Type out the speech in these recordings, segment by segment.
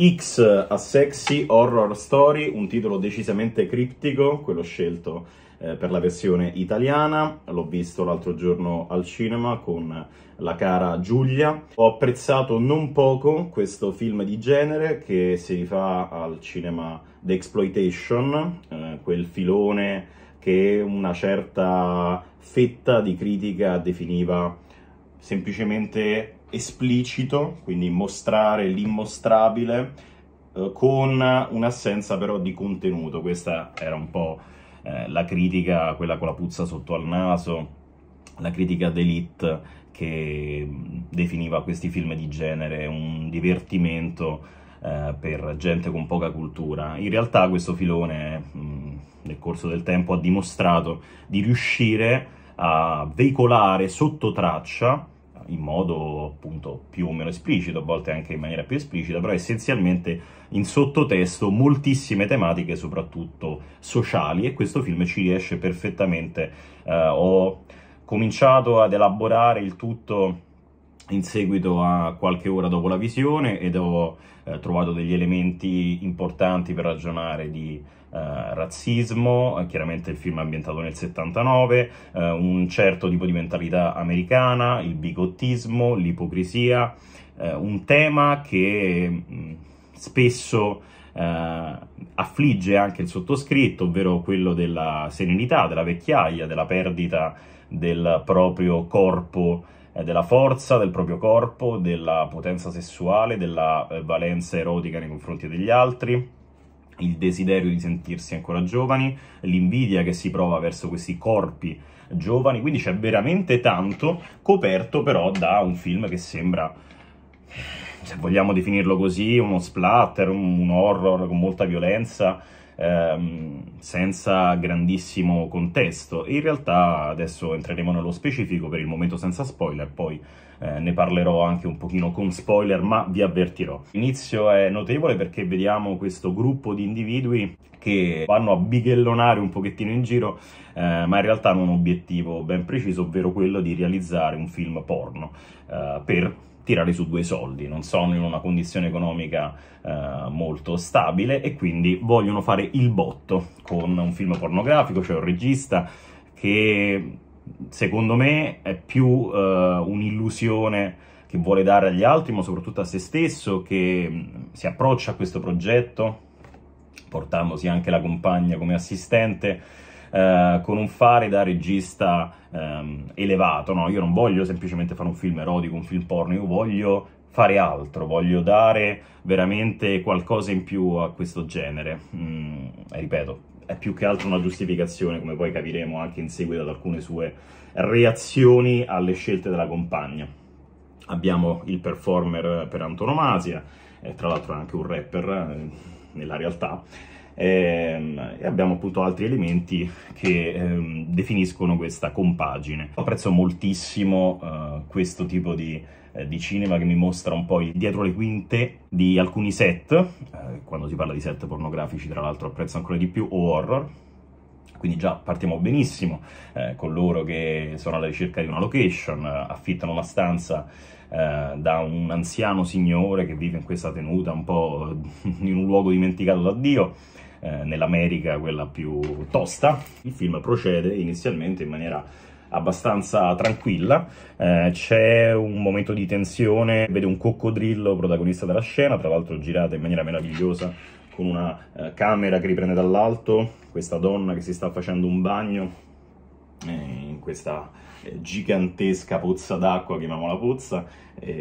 X a Sexy Horror Story, un titolo decisamente criptico, quello scelto eh, per la versione italiana, l'ho visto l'altro giorno al cinema con la cara Giulia. Ho apprezzato non poco questo film di genere che si rifà al cinema d'exploitation, eh, quel filone che una certa fetta di critica definiva semplicemente esplicito, quindi mostrare l'immostrabile, eh, con un'assenza però di contenuto. Questa era un po' eh, la critica, quella con la puzza sotto al naso, la critica d'elite che definiva questi film di genere un divertimento eh, per gente con poca cultura. In realtà questo filone mh, nel corso del tempo ha dimostrato di riuscire a veicolare sotto traccia in modo appunto più o meno esplicito, a volte anche in maniera più esplicita, però essenzialmente in sottotesto moltissime tematiche, soprattutto sociali, e questo film ci riesce perfettamente. Eh, ho cominciato ad elaborare il tutto in seguito a qualche ora dopo la visione ed ho eh, trovato degli elementi importanti per ragionare di eh, razzismo, chiaramente il film è ambientato nel 79, eh, un certo tipo di mentalità americana, il bigottismo, l'ipocrisia, eh, un tema che mh, mm, spesso eh, affligge anche il sottoscritto, ovvero quello della serenità, della vecchiaia, della perdita del proprio corpo eh, della forza del proprio corpo, della potenza sessuale, della eh, valenza erotica nei confronti degli altri, il desiderio di sentirsi ancora giovani, l'invidia che si prova verso questi corpi giovani, quindi c'è veramente tanto coperto però da un film che sembra se vogliamo definirlo così, uno splatter, un horror con molta violenza ehm, senza grandissimo contesto in realtà adesso entreremo nello specifico per il momento senza spoiler, poi eh, ne parlerò anche un pochino con spoiler ma vi avvertirò. L'inizio è notevole perché vediamo questo gruppo di individui che vanno a bighellonare un pochettino in giro, eh, ma in realtà hanno un obiettivo ben preciso, ovvero quello di realizzare un film porno eh, per tirare su due soldi, non sono in una condizione economica eh, molto stabile e quindi vogliono fare il botto con un film pornografico, c'è cioè un regista che secondo me è più eh, un'illusione che vuole dare agli altri, ma soprattutto a se stesso, che mm, si approccia a questo progetto portandosi anche la compagna come assistente, eh, con un fare da regista ehm, elevato. No? Io non voglio semplicemente fare un film erotico, un film porno, io voglio fare altro, voglio dare veramente qualcosa in più a questo genere. Mm, ripeto, è più che altro una giustificazione, come poi capiremo anche in seguito ad alcune sue reazioni alle scelte della compagna. Abbiamo il performer per antonomasia, eh, tra l'altro è anche un rapper, eh, nella realtà, ehm, e abbiamo appunto altri elementi che ehm, definiscono questa compagine. Apprezzo moltissimo eh, questo tipo di, eh, di, cinema che mi mostra un po' il dietro le quinte di alcuni set, eh, quando si parla di set pornografici tra l'altro apprezzo ancora di più, o horror, quindi già partiamo benissimo eh, loro che sono alla ricerca di una location, affittano una stanza eh, da un anziano signore che vive in questa tenuta un po' eh, in un luogo dimenticato da Dio, eh, nell'America quella più tosta. Il film procede inizialmente in maniera abbastanza tranquilla, eh, c'è un momento di tensione, vede un coccodrillo protagonista della scena, tra l'altro girata in maniera meravigliosa con una eh, camera che riprende dall'alto, questa donna che si sta facendo un bagno eh, in questa eh, gigantesca pozza d'acqua, chiamiamola pozza,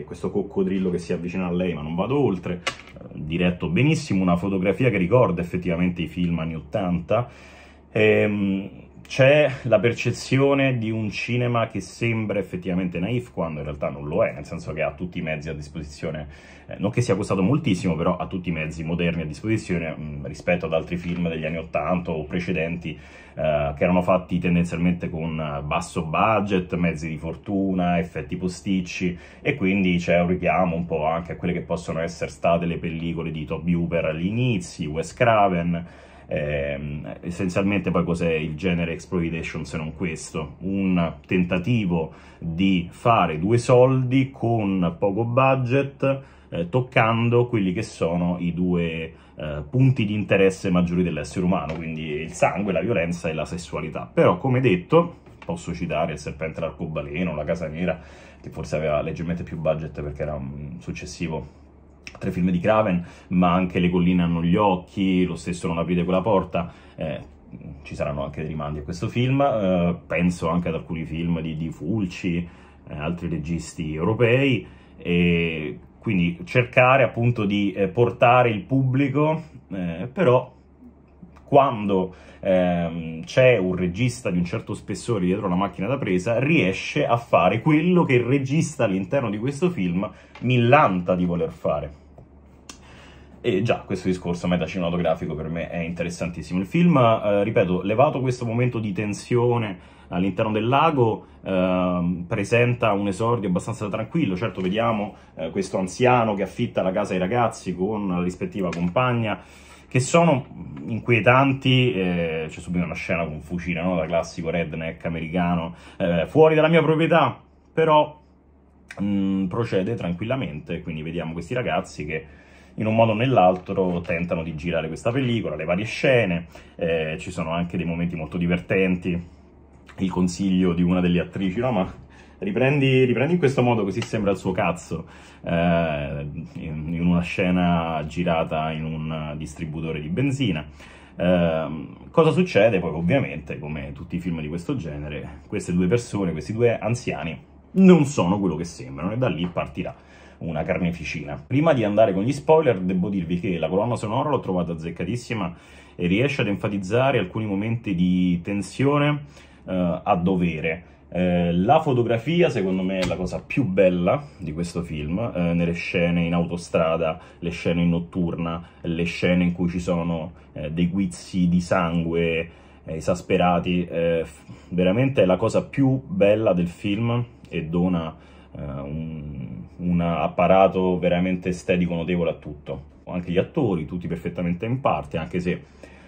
questo coccodrillo che si avvicina a lei, ma non vado oltre, eh, diretto benissimo, una fotografia che ricorda effettivamente i film anni 80, ehm, c'è la percezione di un cinema che sembra effettivamente naif quando in realtà non lo è, nel senso che ha tutti i mezzi a disposizione, eh, non che sia costato moltissimo, però ha tutti i mezzi moderni a disposizione mh, mm, rispetto ad altri film degli anni 80 o precedenti eh, che erano fatti tendenzialmente con basso budget, mezzi di fortuna, effetti posticci e quindi c'è un richiamo un po' anche a quelle che possono essere state le pellicole di Toby Hooper all'inizio, Wes Craven Ehm, essenzialmente poi cos'è il genere exploitation se non questo? Un tentativo di fare due soldi con poco budget eh, toccando quelli che sono i due eh, punti di interesse maggiori dell'essere umano, quindi il sangue, la violenza e la sessualità. Però, come detto, posso citare il serpente l'arcobaleno, la casa nera, che forse aveva leggermente più budget perché era un successivo tre film di Craven, ma anche Le colline hanno gli occhi, lo stesso Non aprite quella porta, eh, ci saranno anche dei rimandi a questo film, eh, penso anche ad alcuni film di, di Fulci, eh, altri registi europei, e quindi cercare appunto di eh, portare il pubblico, eh, però quando ehm, c'è un regista di un certo spessore dietro una macchina da presa, riesce a fare quello che il regista all'interno di questo film millanta di voler fare. E già, questo discorso cinematografico per me è interessantissimo. Il film, eh, ripeto, levato questo momento di tensione all'interno del lago, eh, presenta un esordio abbastanza tranquillo. Certo, vediamo eh, questo anziano che affitta la casa ai ragazzi con la rispettiva compagna, che sono inquietanti, eh, c'è subito una scena con un fucile, no? da classico redneck americano, eh, fuori dalla mia proprietà, però mh, mm, procede tranquillamente, quindi vediamo questi ragazzi che in un modo o nell'altro tentano di girare questa pellicola, le varie scene, eh, ci sono anche dei momenti molto divertenti, il consiglio di una delle attrici, no ma riprendi, riprendi in questo modo così sembra il suo cazzo, eh, in, in una scena girata in un distributore di benzina. Eh, cosa succede? Poi ovviamente, come tutti i film di questo genere, queste due persone, questi due anziani, non sono quello che sembrano e da lì partirà una carneficina. Prima di andare con gli spoiler, devo dirvi che la colonna sonora l'ho trovata azzeccatissima e riesce ad enfatizzare alcuni momenti di tensione eh, a dovere. Eh, la fotografia, secondo me, è la cosa più bella di questo film, eh, nelle scene in autostrada, le scene in notturna, le scene in cui ci sono eh, dei guizzi di sangue eh, esasperati, eh, veramente è la cosa più bella del film e dona un, un apparato veramente estetico notevole a tutto. Anche gli attori, tutti perfettamente in parte, anche se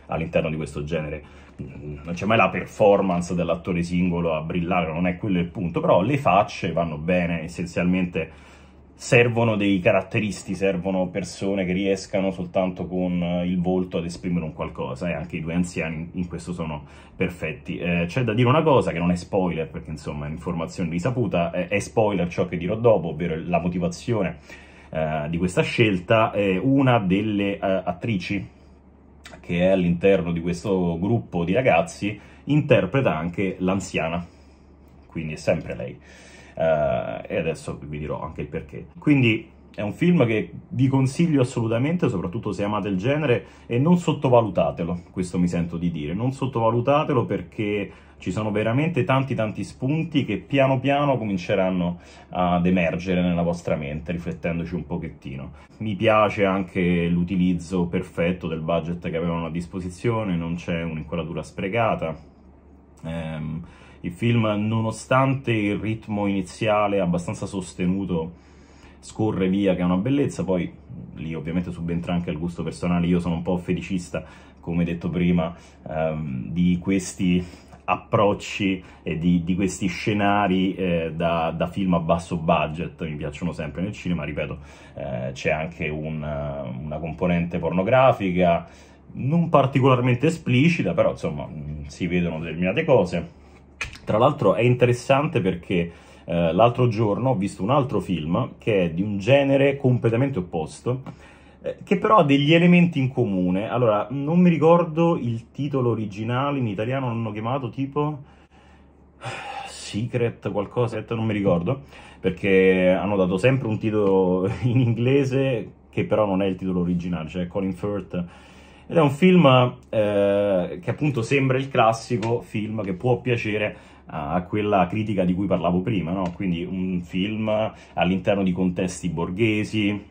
all'interno di questo genere. Non c'è mai la performance dell'attore singolo a brillare, non è quello il punto, però le facce vanno bene, essenzialmente servono dei caratteristi, servono persone che riescano soltanto con il volto ad esprimere un qualcosa e anche i due anziani in questo sono perfetti. Eh, c'è da dire una cosa che non è spoiler, perché insomma è informazione risaputa, è spoiler ciò che dirò dopo, ovvero la motivazione eh, di questa scelta. una delle eh, attrici che è all'interno di questo gruppo di ragazzi, interpreta anche l'anziana, quindi è sempre lei. Uh, e adesso vi dirò anche il perché. Quindi è un film che vi consiglio assolutamente, soprattutto se amate il genere, e non sottovalutatelo, questo mi sento di dire. Non sottovalutatelo perché ci sono veramente tanti tanti spunti che piano piano cominceranno ad emergere nella vostra mente, riflettendoci un pochettino. Mi piace anche l'utilizzo perfetto del budget che avevano a disposizione, non c'è un'inquadratura sprecata. Ehm, il film, nonostante il ritmo iniziale abbastanza sostenuto, scorre via che è una bellezza, poi lì ovviamente subentra anche il gusto personale, io sono un po' felicista, come detto prima, ehm, di questi approcci e di, di questi scenari eh, da, da, film a basso budget mi piacciono sempre nel cinema, ripeto, eh, c'è anche un, una componente pornografica non particolarmente esplicita, però insomma si vedono determinate cose. Tra l'altro è interessante perché eh, l'altro giorno ho visto un altro film che è di un genere completamente opposto, eh, che però ha degli elementi in comune. Allora, non mi ricordo il titolo originale, in italiano l'hanno chiamato tipo... Secret qualcosa, eh, non mi ricordo, perché hanno dato sempre un titolo in inglese che però non è il titolo originale, cioè Colin Firth. Ed è un film eh, che appunto sembra il classico film che può piacere a quella critica di cui parlavo prima, no? quindi un film all'interno di contesti borghesi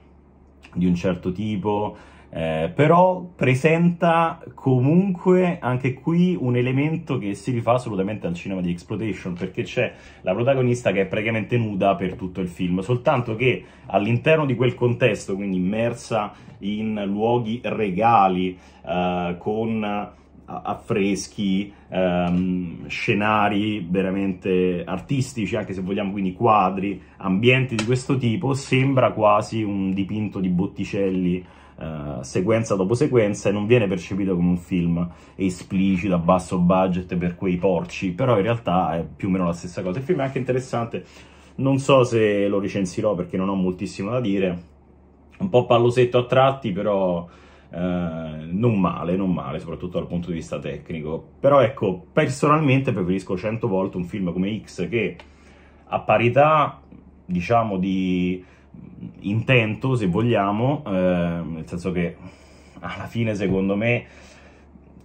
di un certo tipo, eh, però presenta comunque anche qui un elemento che si rifà assolutamente al cinema di Exploitation perché c'è la protagonista che è praticamente nuda per tutto il film, soltanto che all'interno di quel contesto, quindi immersa in luoghi regali eh, con affreschi, ehm, scenari veramente artistici, anche se vogliamo, quindi quadri, ambienti di questo tipo, sembra quasi un dipinto di Botticelli eh, sequenza dopo sequenza e non viene percepito come un film esplicito a basso budget per quei porci, però in realtà è più o meno la stessa cosa. Il film è anche interessante, non so se lo recensirò perché non ho moltissimo da dire, un po' pallosetto a tratti, però eh, non male, non male, soprattutto dal punto di vista tecnico. Però ecco, personalmente preferisco 100 volte un film come X che a parità, diciamo, di intento, se vogliamo, uh, nel senso che alla fine, secondo me,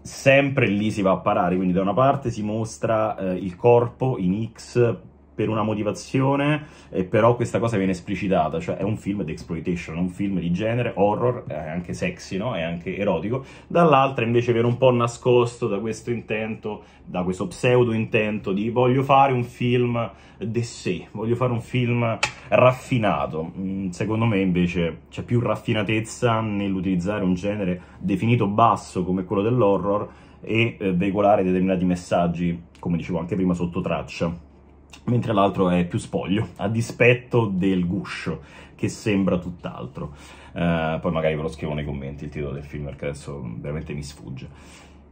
sempre lì si va a parare, quindi da una parte si mostra uh, il corpo in X per una motivazione, eh, però questa cosa viene esplicitata, cioè è un film di exploitation, un film di genere, horror, è anche sexy, no? è anche erotico, dall'altra invece viene un po' nascosto da questo intento, da questo pseudo intento di voglio fare un film de sé, voglio fare un film raffinato, mm, secondo me invece c'è più raffinatezza nell'utilizzare un genere definito basso come quello dell'horror e eh, veicolare determinati messaggi, come dicevo anche prima, sotto traccia mentre l'altro è più spoglio, a dispetto del guscio, che sembra tutt'altro. Uh, poi magari ve lo scrivo nei commenti il titolo del film, perché adesso veramente mi sfugge.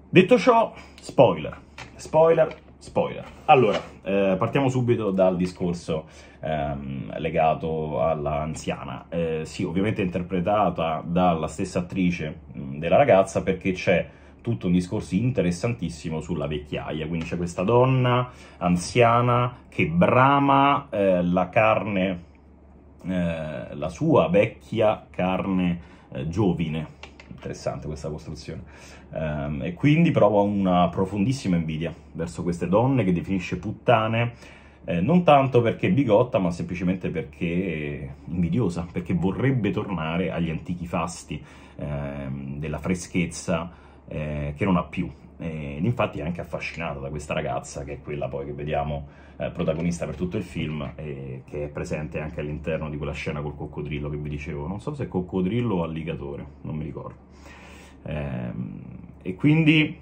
Detto ciò, spoiler, spoiler, spoiler. Allora, eh, partiamo subito dal discorso ehm, legato all'anziana. Eh, sì, ovviamente interpretata dalla stessa attrice mh, della ragazza, perché c'è tutto un discorso interessantissimo sulla vecchiaia, quindi c'è questa donna anziana che brama eh, la carne, eh, la sua vecchia carne eh, giovine, interessante questa costruzione, ehm, e quindi prova una profondissima invidia verso queste donne che definisce puttane, eh, non tanto perché bigotta, ma semplicemente perché invidiosa, perché vorrebbe tornare agli antichi fasti ehm, della freschezza eh, che non ha più. Ed infatti è anche affascinato da questa ragazza, che è quella poi che vediamo eh, protagonista per tutto il film, e che è presente anche all'interno di quella scena col coccodrillo che vi dicevo. Non so se è coccodrillo o alligatore, non mi ricordo. Ehm, e quindi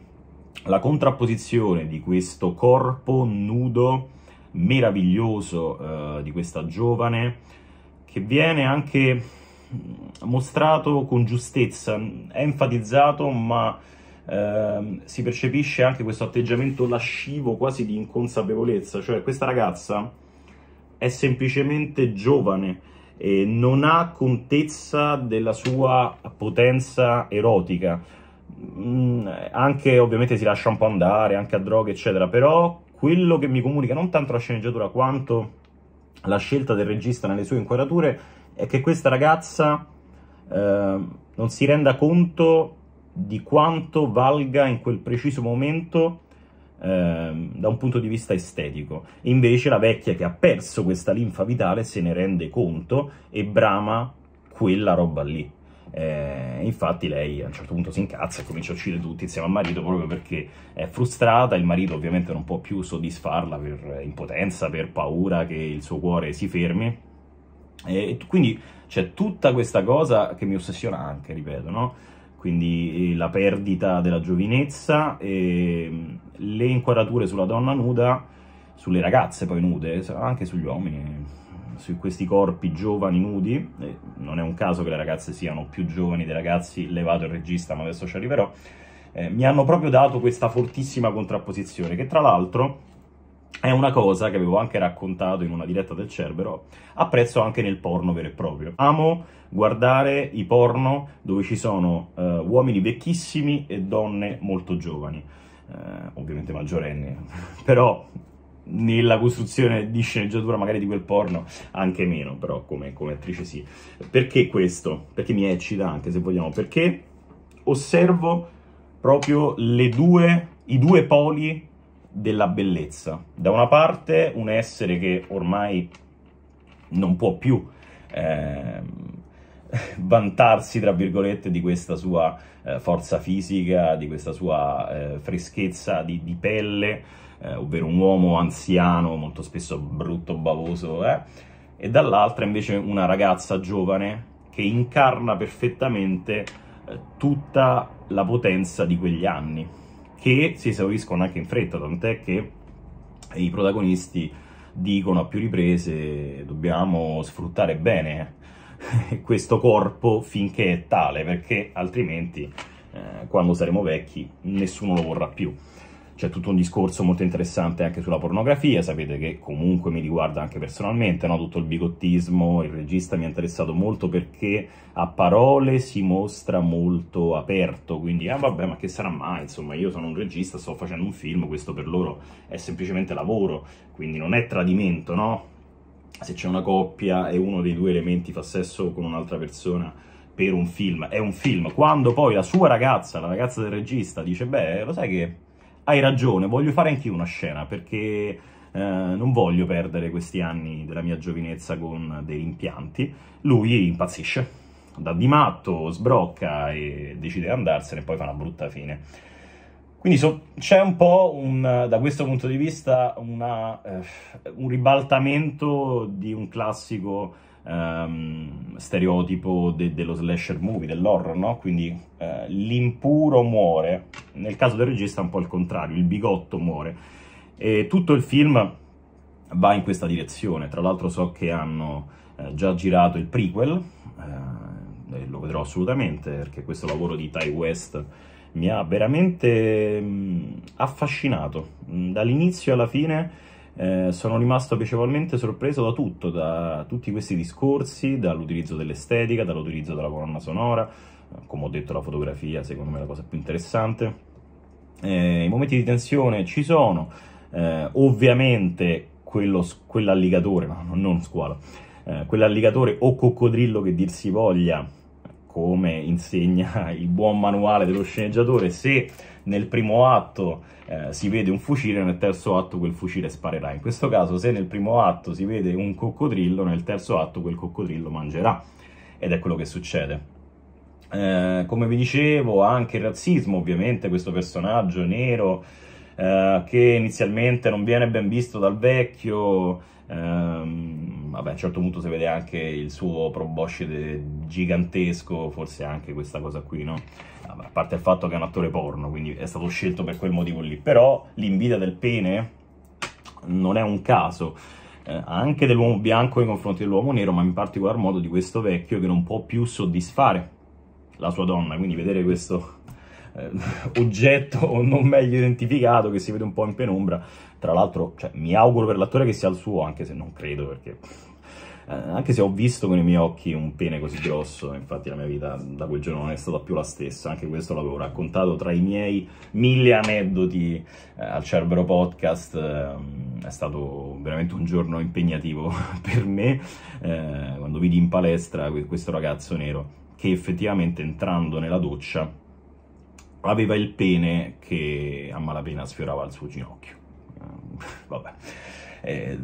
la contrapposizione di questo corpo nudo, meraviglioso, eh, di questa giovane, che viene anche mm, mostrato con giustezza, è enfatizzato, ma Ehm, si percepisce anche questo atteggiamento lascivo quasi di inconsapevolezza, cioè questa ragazza è semplicemente giovane e non ha contezza della sua potenza erotica. Mm, anche ovviamente si lascia un po' andare, anche a droghe, eccetera, però quello che mi comunica non tanto la sceneggiatura quanto la scelta del regista nelle sue inquadrature è che questa ragazza eh, non si renda conto di quanto valga in quel preciso momento eh, da un punto di vista estetico. Invece la vecchia che ha perso questa linfa vitale se ne rende conto e brama quella roba lì. Eh, infatti lei a un certo punto si incazza e comincia a uccidere tutti insieme al marito proprio perché è frustrata, il marito ovviamente non può più soddisfarla per impotenza, per paura che il suo cuore si fermi. E quindi c'è tutta questa cosa che mi ossessiona anche, ripeto, no? quindi eh, la perdita della giovinezza, e ehm, le inquadrature sulla donna nuda, sulle ragazze poi nude, anche sugli uomini, su questi corpi giovani nudi, non è un caso che le ragazze siano più giovani dei ragazzi, levato il regista, ma adesso ci arriverò, eh, mi hanno proprio dato questa fortissima contrapposizione, che tra l'altro è una cosa che avevo anche raccontato in una diretta del Cerbero, apprezzo anche nel porno vero e proprio. Amo guardare i porno dove ci sono eh, uomini vecchissimi e donne molto giovani, eh, ovviamente maggiorenni, però nella costruzione di sceneggiatura magari di quel porno anche meno, però come, come attrice sì. Perché questo? Perché mi eccita anche se vogliamo, perché osservo proprio due, i due poli della bellezza. Da una parte un essere che ormai non può più eh, vantarsi, tra virgolette, di questa sua eh, forza fisica, di questa sua eh, freschezza di, di pelle, eh, ovvero un uomo anziano, molto spesso brutto, bavoso, eh? e dall'altra invece una ragazza giovane che incarna perfettamente eh, tutta la potenza di quegli anni, che si esauriscono anche in fretta, tant'è che i protagonisti dicono a più riprese dobbiamo sfruttare bene questo corpo finché è tale, perché altrimenti eh, quando saremo vecchi nessuno lo vorrà più. C'è tutto un discorso molto interessante anche sulla pornografia, sapete che comunque mi riguarda anche personalmente, no? tutto il bigottismo, il regista mi ha interessato molto perché a parole si mostra molto aperto, quindi ah vabbè ma che sarà mai, insomma io sono un regista, sto facendo un film, questo per loro è semplicemente lavoro, quindi non è tradimento, no? se c'è una coppia e uno dei due elementi fa sesso con un'altra persona per un film, è un film. Quando poi la sua ragazza, la ragazza del regista, dice, beh, lo sai che hai ragione, voglio fare anch'io una scena, perché eh, non voglio perdere questi anni della mia giovinezza con dei rimpianti, lui impazzisce, da di matto, sbrocca e decide di andarsene e poi fa una brutta fine. Quindi so, c'è un po' un, da questo punto di vista una, eh, un ribaltamento di un classico ehm, stereotipo de, dello slasher movie, dell'horror, no? Quindi eh, l'impuro muore, nel caso del regista è un po' il contrario, il bigotto muore. E tutto il film va in questa direzione, tra l'altro so che hanno eh, già girato il prequel, eh, lo vedrò assolutamente perché questo lavoro di Ty West mi ha veramente mm, affascinato. Mm, dall'inizio alla fine eh, sono rimasto piacevolmente sorpreso da tutto, da tutti questi discorsi, dall'utilizzo dell'estetica, dall'utilizzo della colonna sonora, come ho detto la fotografia secondo me è la cosa più interessante. Eh, I momenti di tensione ci sono, eh, ovviamente quello, quell'alligatore, no, non squalo, eh, quell'alligatore o coccodrillo che dir si voglia, come insegna il buon manuale dello sceneggiatore, se nel primo atto eh, si vede un fucile, nel terzo atto quel fucile sparerà. In questo caso, se nel primo atto si vede un coccodrillo, nel terzo atto quel coccodrillo mangerà. Ed è quello che succede. Eh, come vi dicevo, anche il razzismo, ovviamente, questo personaggio nero eh, che inizialmente non viene ben visto dal vecchio. Ehm, vabbè, a un certo punto si vede anche il suo proboscide gigantesco, forse anche questa cosa qui, no? Vabbè, a parte il fatto che è un attore porno, quindi è stato scelto per quel motivo lì. Però l'invidia del pene non è un caso, eh, anche dell'uomo bianco nei confronti dell'uomo nero, ma in particolar modo di questo vecchio che non può più soddisfare la sua donna, quindi vedere questo eh, oggetto non meglio identificato che si vede un po' in penombra. Tra l'altro, cioè, mi auguro per l'attore che sia il suo, anche se non credo perché eh, anche se ho visto con i miei occhi un pene così grosso, infatti la mia vita da quel giorno non è stata più la stessa, anche questo l'avevo raccontato tra i miei mille aneddoti eh, al Cerbero Podcast, eh, è stato veramente un giorno impegnativo per me, eh, quando vidi in palestra questo ragazzo nero che effettivamente entrando nella doccia aveva il pene che a malapena sfiorava il suo ginocchio. Vabbè. Eh,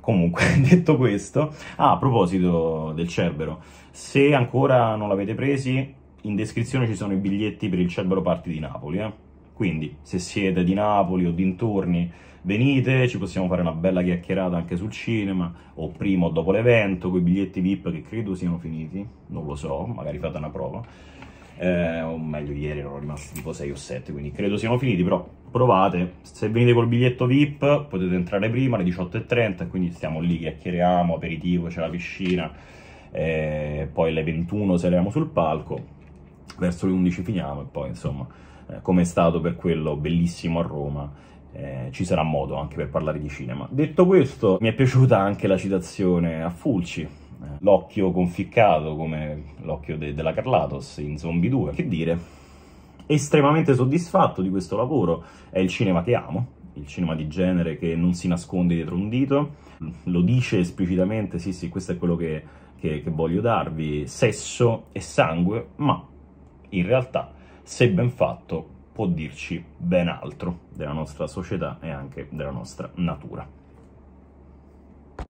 comunque, detto questo, ah, a proposito del Cerbero, se ancora non l'avete presi, in descrizione ci sono i biglietti per il Cerbero Party di Napoli, eh? Quindi, se siete di Napoli o dintorni, venite, ci possiamo fare una bella chiacchierata anche sul cinema, o prima o dopo l'evento, con i biglietti VIP che credo siano finiti, non lo so, magari fate una prova eh, o meglio ieri erano rimasti tipo 6 o 7, quindi credo siamo finiti, però provate, se venite col biglietto VIP potete entrare prima alle 18.30, quindi stiamo lì, chiacchieriamo, aperitivo, c'è la piscina, eh, poi alle 21 saliamo sul palco, verso le 11 finiamo e poi insomma, eh, come è stato per quello bellissimo a Roma, eh, ci sarà modo anche per parlare di cinema. Detto questo, mi è piaciuta anche la citazione a Fulci, l'occhio conficcato come l'occhio de della Carlatos in Zombie 2. Che dire, estremamente soddisfatto di questo lavoro, è il cinema che amo, il cinema di genere che non si nasconde dietro un dito, lo dice esplicitamente, sì sì, questo è quello che, che, che voglio darvi, sesso e sangue, ma in realtà, se ben fatto, può dirci ben altro della nostra società e anche della nostra natura.